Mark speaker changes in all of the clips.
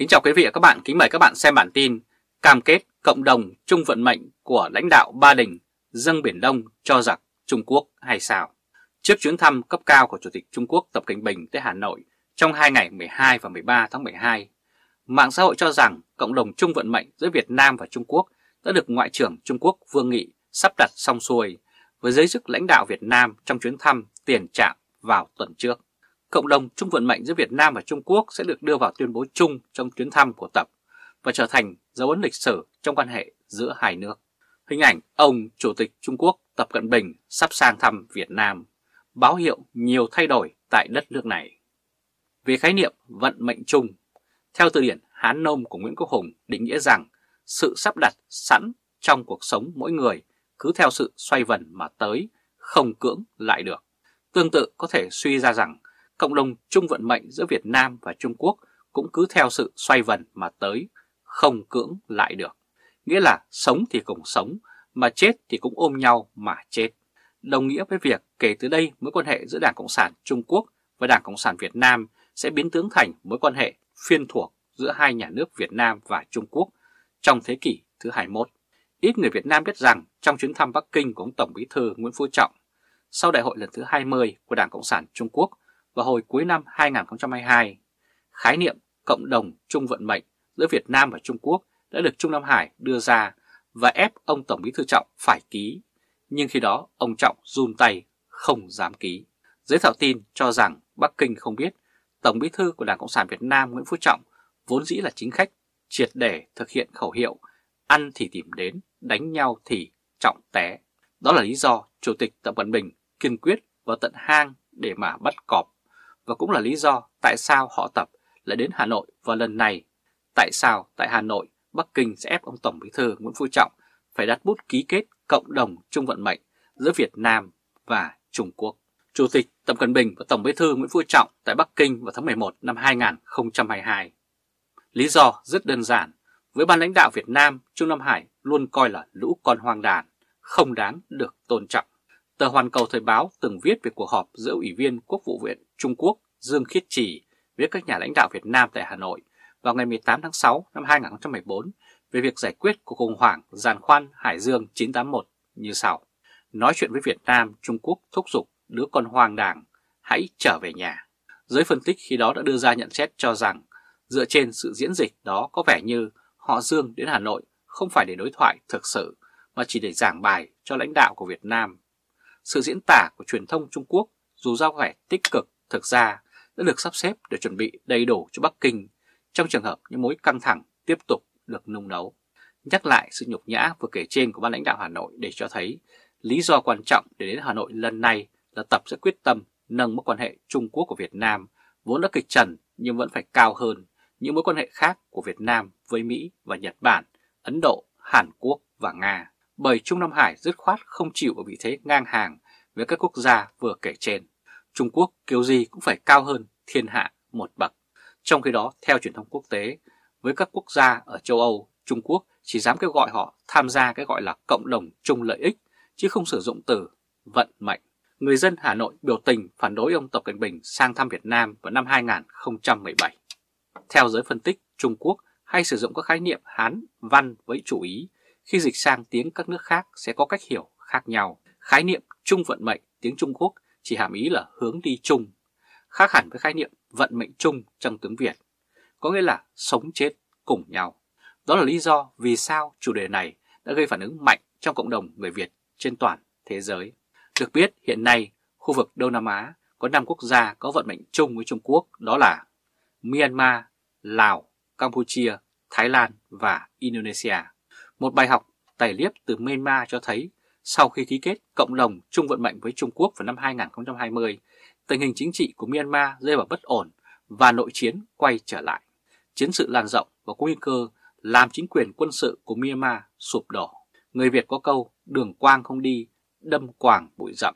Speaker 1: Kính chào quý vị và các bạn, kính mời các bạn xem bản tin Cam kết cộng đồng chung vận mệnh của lãnh đạo Ba Đình dâng Biển Đông cho giặc Trung Quốc hay sao? Trước chuyến thăm cấp cao của Chủ tịch Trung Quốc Tập Cận Bình tới Hà Nội trong hai ngày 12 và 13 tháng 12, mạng xã hội cho rằng cộng đồng chung vận mệnh giữa Việt Nam và Trung Quốc đã được Ngoại trưởng Trung Quốc Vương Nghị sắp đặt xong xuôi với giới chức lãnh đạo Việt Nam trong chuyến thăm tiền trạm vào tuần trước cộng đồng chung vận mệnh giữa Việt Nam và Trung Quốc sẽ được đưa vào tuyên bố chung trong chuyến thăm của Tập và trở thành dấu ấn lịch sử trong quan hệ giữa hai nước. Hình ảnh ông Chủ tịch Trung Quốc Tập Cận Bình sắp sang thăm Việt Nam báo hiệu nhiều thay đổi tại đất nước này. Về khái niệm vận mệnh chung, theo từ điển Hán Nôm của Nguyễn Quốc Hùng định nghĩa rằng sự sắp đặt sẵn trong cuộc sống mỗi người cứ theo sự xoay vần mà tới, không cưỡng lại được. Tương tự có thể suy ra rằng cộng đồng chung vận mệnh giữa Việt Nam và Trung Quốc cũng cứ theo sự xoay vần mà tới, không cưỡng lại được. Nghĩa là sống thì cùng sống, mà chết thì cũng ôm nhau mà chết. Đồng nghĩa với việc kể từ đây mối quan hệ giữa Đảng Cộng sản Trung Quốc và Đảng Cộng sản Việt Nam sẽ biến tướng thành mối quan hệ phiên thuộc giữa hai nhà nước Việt Nam và Trung Quốc trong thế kỷ thứ 21. Ít người Việt Nam biết rằng trong chuyến thăm Bắc Kinh của ông Tổng Bí thư Nguyễn Phú Trọng, sau đại hội lần thứ 20 của Đảng Cộng sản Trung Quốc, vào hồi cuối năm 2022. Khái niệm cộng đồng chung vận mệnh giữa Việt Nam và Trung Quốc đã được Trung Nam Hải đưa ra và ép ông Tổng Bí Thư Trọng phải ký. Nhưng khi đó ông Trọng run tay không dám ký. Giới thảo tin cho rằng Bắc Kinh không biết Tổng Bí Thư của Đảng Cộng sản Việt Nam Nguyễn Phú Trọng vốn dĩ là chính khách triệt để thực hiện khẩu hiệu ăn thì tìm đến, đánh nhau thì trọng té. Đó là lý do Chủ tịch Tập Cận Bình kiên quyết vào tận hang để mà bắt cọp và cũng là lý do tại sao họ tập lại đến Hà Nội vào lần này. Tại sao tại Hà Nội, Bắc Kinh sẽ ép ông Tổng Bí thư Nguyễn Phú Trọng phải đặt bút ký kết cộng đồng chung vận mệnh giữa Việt Nam và Trung Quốc. Chủ tịch Tập Cận Bình và Tổng Bí thư Nguyễn Phú Trọng tại Bắc Kinh vào tháng 11 năm 2022. Lý do rất đơn giản, với ban lãnh đạo Việt Nam, Trung Nam Hải luôn coi là lũ con hoang đàn, không đáng được tôn trọng. Tờ Hoàn Cầu Thời báo từng viết về cuộc họp giữa Ủy viên Quốc vụ viện Trung Quốc Dương Khiết Trì với các nhà lãnh đạo Việt Nam tại Hà Nội vào ngày 18 tháng 6 năm 2014 về việc giải quyết cuộc khủng hoảng giàn khoan Hải Dương 981 như sau. Nói chuyện với Việt Nam, Trung Quốc thúc giục đứa con hoang đảng, hãy trở về nhà. Giới phân tích khi đó đã đưa ra nhận xét cho rằng dựa trên sự diễn dịch đó có vẻ như họ Dương đến Hà Nội không phải để đối thoại thực sự mà chỉ để giảng bài cho lãnh đạo của Việt Nam. Sự diễn tả của truyền thông Trung Quốc dù ra vẻ tích cực thực ra đã được sắp xếp để chuẩn bị đầy đủ cho Bắc Kinh trong trường hợp những mối căng thẳng tiếp tục được nung nấu. Nhắc lại sự nhục nhã vừa kể trên của ban lãnh đạo Hà Nội để cho thấy lý do quan trọng để đến Hà Nội lần này là Tập sẽ quyết tâm nâng mối quan hệ Trung Quốc của Việt Nam vốn đã kịch trần nhưng vẫn phải cao hơn những mối quan hệ khác của Việt Nam với Mỹ và Nhật Bản, Ấn Độ, Hàn Quốc và Nga, bởi Trung Nam Hải dứt khoát không chịu ở vị thế ngang hàng với các quốc gia vừa kể trên. Trung Quốc kiểu gì cũng phải cao hơn thiên hạ một bậc. Trong khi đó, theo truyền thông quốc tế, với các quốc gia ở châu Âu, Trung Quốc chỉ dám kêu gọi họ tham gia cái gọi là cộng đồng chung lợi ích, chứ không sử dụng từ vận mệnh. Người dân Hà Nội biểu tình phản đối ông Tập Cận Bình sang thăm Việt Nam vào năm 2017. Theo giới phân tích, Trung Quốc hay sử dụng các khái niệm Hán, Văn với chủ ý, khi dịch sang tiếng các nước khác sẽ có cách hiểu khác nhau. Khái niệm chung vận mệnh tiếng Trung Quốc chỉ hàm ý là hướng đi chung, khác hẳn với khái niệm vận mệnh chung trong tiếng Việt, có nghĩa là sống chết cùng nhau. Đó là lý do vì sao chủ đề này đã gây phản ứng mạnh trong cộng đồng người Việt trên toàn thế giới. Được biết hiện nay khu vực Đông Nam Á có 5 quốc gia có vận mệnh chung với Trung Quốc đó là Myanmar, Lào, Campuchia, Thái Lan và Indonesia. Một bài học tài liếp từ Myanmar cho thấy sau khi ký kết cộng đồng chung vận mệnh với Trung Quốc vào năm 2020, tình hình chính trị của Myanmar rơi vào bất ổn và nội chiến quay trở lại. Chiến sự lan rộng và có nguy cơ làm chính quyền quân sự của Myanmar sụp đổ. Người Việt có câu đường quang không đi, đâm quàng bụi rậm.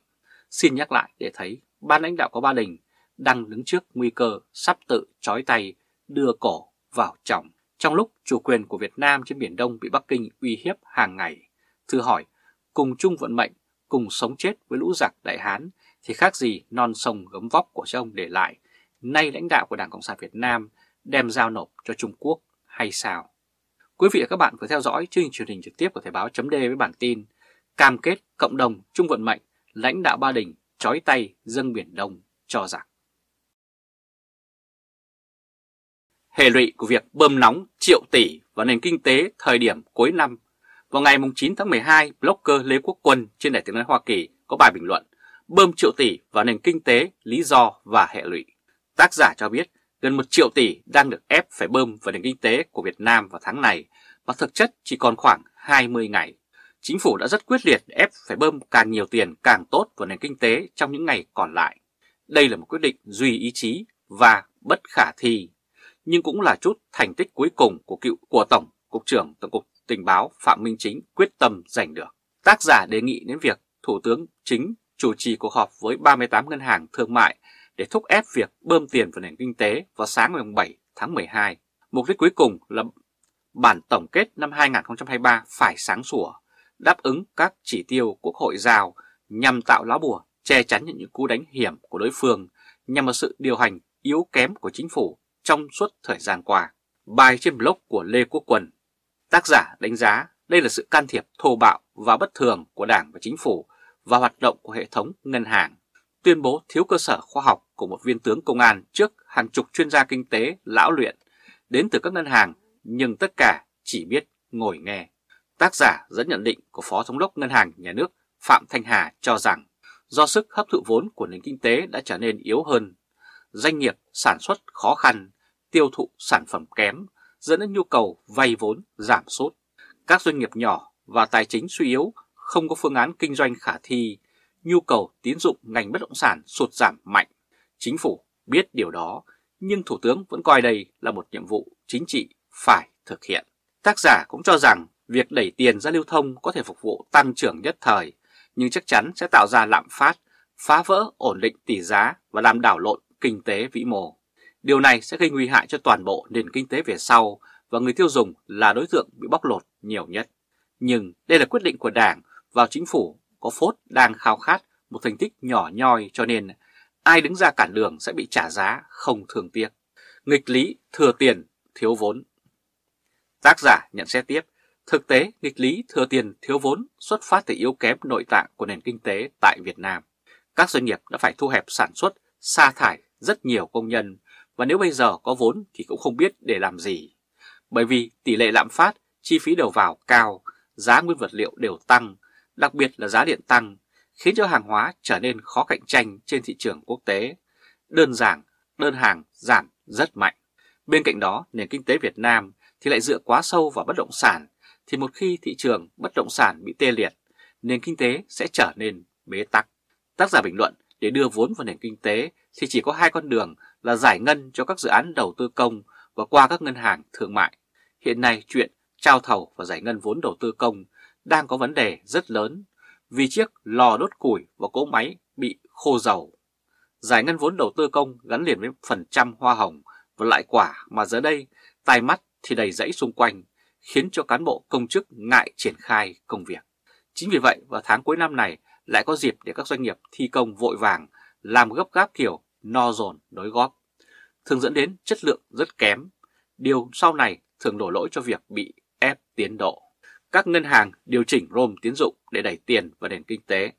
Speaker 1: Xin nhắc lại để thấy ban lãnh đạo có ba đình đang đứng trước nguy cơ sắp tự trói tay đưa cổ vào chồng. Trong lúc chủ quyền của Việt Nam trên Biển Đông bị Bắc Kinh uy hiếp hàng ngày, thử hỏi cùng chung vận mệnh, cùng sống chết với lũ giặc đại Hán thì khác gì non sông gấm vóc của cha ông để lại, nay lãnh đạo của Đảng Cộng sản Việt Nam đem giao nộp cho Trung Quốc hay sao? Quý vị và các bạn vừa theo dõi chương trình truyền hình trực tiếp của Thời báo chấm với bản tin Cam kết cộng đồng chung vận mệnh, lãnh đạo Ba Đình, chói tay dâng Biển Đông cho rằng. Hệ lụy của việc bơm nóng triệu tỷ vào nền kinh tế thời điểm cuối năm vào ngày 9 tháng 12, blogger Lê Quốc Quân trên Đài tiếng nói Hoa Kỳ có bài bình luận bơm triệu tỷ vào nền kinh tế, lý do và hệ lụy. Tác giả cho biết gần 1 triệu tỷ đang được ép phải bơm vào nền kinh tế của Việt Nam vào tháng này mà thực chất chỉ còn khoảng 20 ngày. Chính phủ đã rất quyết liệt ép phải bơm càng nhiều tiền càng tốt vào nền kinh tế trong những ngày còn lại. Đây là một quyết định duy ý chí và bất khả thi, nhưng cũng là chút thành tích cuối cùng của cựu của Tổng Cục trưởng Tổng cục tình báo Phạm Minh Chính quyết tâm giành được. Tác giả đề nghị đến việc Thủ tướng Chính chủ trì cuộc họp với 38 ngân hàng thương mại để thúc ép việc bơm tiền vào nền kinh tế vào sáng ngày 7 tháng 12. Mục đích cuối cùng là bản tổng kết năm 2023 phải sáng sủa, đáp ứng các chỉ tiêu quốc hội giao nhằm tạo lá bùa che chắn những cú đánh hiểm của đối phương nhằm vào sự điều hành yếu kém của chính phủ trong suốt thời gian qua. Bài trên blog của Lê Quốc quần Tác giả đánh giá đây là sự can thiệp thô bạo và bất thường của Đảng và Chính phủ và hoạt động của hệ thống ngân hàng, tuyên bố thiếu cơ sở khoa học của một viên tướng công an trước hàng chục chuyên gia kinh tế lão luyện đến từ các ngân hàng nhưng tất cả chỉ biết ngồi nghe. Tác giả dẫn nhận định của Phó Thống đốc Ngân hàng Nhà nước Phạm Thanh Hà cho rằng do sức hấp thụ vốn của nền kinh tế đã trở nên yếu hơn, doanh nghiệp sản xuất khó khăn, tiêu thụ sản phẩm kém dẫn đến nhu cầu vay vốn giảm sút. Các doanh nghiệp nhỏ và tài chính suy yếu, không có phương án kinh doanh khả thi, nhu cầu tín dụng ngành bất động sản sụt giảm mạnh. Chính phủ biết điều đó, nhưng Thủ tướng vẫn coi đây là một nhiệm vụ chính trị phải thực hiện. Tác giả cũng cho rằng việc đẩy tiền ra lưu thông có thể phục vụ tăng trưởng nhất thời, nhưng chắc chắn sẽ tạo ra lạm phát, phá vỡ ổn định tỷ giá và làm đảo lộn kinh tế vĩ mô. Điều này sẽ gây nguy hại cho toàn bộ nền kinh tế về sau và người tiêu dùng là đối tượng bị bóc lột nhiều nhất. Nhưng đây là quyết định của Đảng và chính phủ có phốt đang khao khát một thành tích nhỏ nhoi cho nên ai đứng ra cản đường sẽ bị trả giá không thường tiếc. Nghịch lý thừa tiền, thiếu vốn. Tác giả nhận xét tiếp, thực tế nghịch lý thừa tiền, thiếu vốn xuất phát từ yếu kém nội tạng của nền kinh tế tại Việt Nam. Các doanh nghiệp đã phải thu hẹp sản xuất, sa thải rất nhiều công nhân và nếu bây giờ có vốn thì cũng không biết để làm gì. Bởi vì tỷ lệ lạm phát, chi phí đầu vào cao, giá nguyên vật liệu đều tăng, đặc biệt là giá điện tăng, khiến cho hàng hóa trở nên khó cạnh tranh trên thị trường quốc tế. Đơn giản, đơn hàng giảm rất mạnh. Bên cạnh đó, nền kinh tế Việt Nam thì lại dựa quá sâu vào bất động sản, thì một khi thị trường bất động sản bị tê liệt, nền kinh tế sẽ trở nên bế tắc. Tác giả bình luận để đưa vốn vào nền kinh tế thì chỉ có hai con đường là giải ngân cho các dự án đầu tư công và qua các ngân hàng thương mại. Hiện nay chuyện trao thầu và giải ngân vốn đầu tư công đang có vấn đề rất lớn vì chiếc lò đốt củi và cỗ máy bị khô dầu. Giải ngân vốn đầu tư công gắn liền với phần trăm hoa hồng và lại quả mà giờ đây tai mắt thì đầy rẫy xung quanh khiến cho cán bộ công chức ngại triển khai công việc. Chính vì vậy vào tháng cuối năm này lại có dịp để các doanh nghiệp thi công vội vàng, làm gấp gáp kiểu no dồn đối góp, thường dẫn đến chất lượng rất kém. Điều sau này thường đổ lỗi cho việc bị ép tiến độ. Các ngân hàng điều chỉnh rôm tiến dụng để đẩy tiền vào nền kinh tế.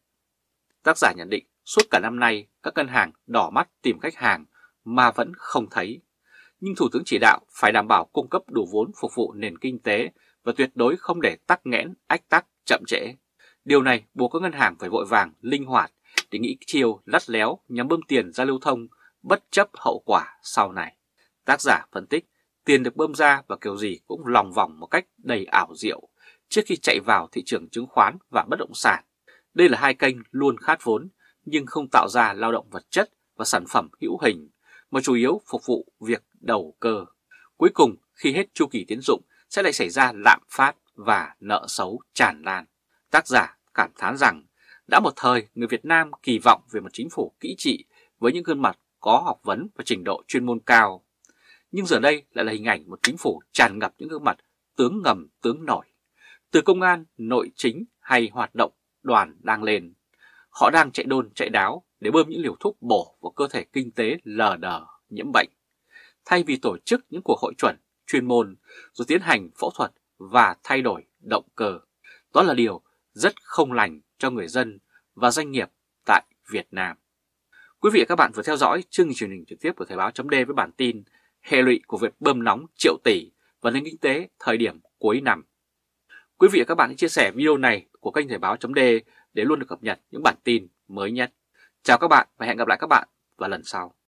Speaker 1: Tác giả nhận định suốt cả năm nay các ngân hàng đỏ mắt tìm khách hàng mà vẫn không thấy. Nhưng Thủ tướng chỉ đạo phải đảm bảo cung cấp đủ vốn phục vụ nền kinh tế và tuyệt đối không để tắc nghẽn, ách tắc, chậm trễ. Điều này buộc các ngân hàng phải vội vàng, linh hoạt để nghĩ chiêu lắt léo nhằm bơm tiền ra lưu thông bất chấp hậu quả sau này. Tác giả phân tích tiền được bơm ra và kiểu gì cũng lòng vòng một cách đầy ảo diệu trước khi chạy vào thị trường chứng khoán và bất động sản. Đây là hai kênh luôn khát vốn nhưng không tạo ra lao động vật chất và sản phẩm hữu hình mà chủ yếu phục vụ việc đầu cơ. Cuối cùng khi hết chu kỳ tiến dụng sẽ lại xảy ra lạm phát và nợ xấu tràn lan. Tác giả cảm thán rằng đã một thời người Việt Nam kỳ vọng về một chính phủ kỹ trị với những gương mặt có học vấn và trình độ chuyên môn cao. Nhưng giờ đây lại là hình ảnh một chính phủ tràn ngập những gương mặt tướng ngầm tướng nổi. Từ công an, nội chính hay hoạt động đoàn đang lên, họ đang chạy đôn chạy đáo để bơm những liều thuốc bổ vào cơ thể kinh tế lờ đờ nhiễm bệnh. Thay vì tổ chức những cuộc hội chuẩn, chuyên môn, rồi tiến hành phẫu thuật và thay đổi động cơ. Đó là điều rất không lành cho người dân và doanh nghiệp tại Việt Nam. Quý vị và các bạn vừa theo dõi chương trình truyền hình trực tiếp của Thời báo chấm với bản tin hệ lụy của việc bơm nóng triệu tỷ và nền kinh tế thời điểm cuối năm. Quý vị và các bạn hãy chia sẻ video này của kênh Thời báo chấm để luôn được cập nhật những bản tin mới nhất. Chào các bạn và hẹn gặp lại các bạn vào lần sau.